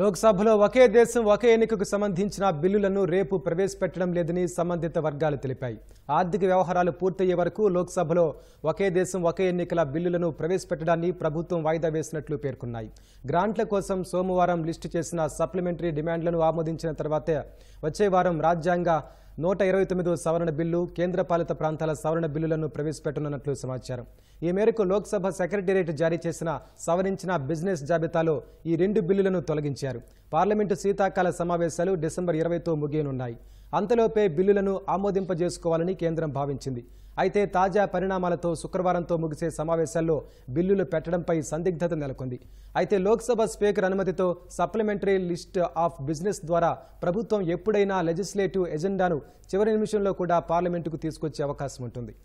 లోక్సభలో ఒకే దేశం ఒకే ఎన్నికకు సంబంధించిన బిల్లులను రేపు ప్రవేశపెట్టడం లేదని సంబంధిత వర్గాలు తెలిపాయి ఆర్థిక వ్యవహారాలు పూర్తయ్యే వరకు లోక్సభలో ఒకే దేశం ఒకే ఎన్నికల బిల్లులను ప్రవేశపెట్టడాన్ని ప్రభుత్వం వాయిదా వేసినట్లు పేర్కొన్నాయి గ్రాంట్ల కోసం సోమవారం లిస్టు చేసిన సప్లిమెంటరీ డిమాండ్లను ఆమోదించిన తర్వాతే వచ్చే వారం రాజ్యాంగ నూట ఇరవై తొమ్మిదో సవరణ బిల్లు కేంద్రపాలిత ప్రాంతాల సవరణ బిల్లులను ప్రవేశపెట్టనున్నట్లు సమాచారం ఈ మేరకు లోక్సభ సెక్రటేరియట్ జారీ చేసిన సవరించిన బిజినెస్ జాబితాలో ఈ రెండు బిల్లులను తొలగించారు పార్లమెంటు శీతాకాల సమావేశాలు డిసెంబర్ ఇరవైతో ముగియనున్నాయి అంతలోపే బిల్లులను ఆమోదింపజేసుకోవాలని కేంద్రం భావించింది అయితే తాజా పరిణామాలతో శుక్రవారంతో ముగిసే సమావేశాల్లో బిల్లులు పెట్టడంపై సందిగ్ధత నెలకొంది అయితే లోక్సభ స్పీకర్ అనుమతితో సప్లిమెంటరీ లిస్ట్ ఆఫ్ బిజినెస్ ద్వారా ప్రభుత్వం ఎప్పుడైనా లెజిస్లేటివ్ ఎజెండాను చివరి నిమిషంలో కూడా పార్లమెంటుకు తీసుకొచ్చే అవకాశం ఉంటుంది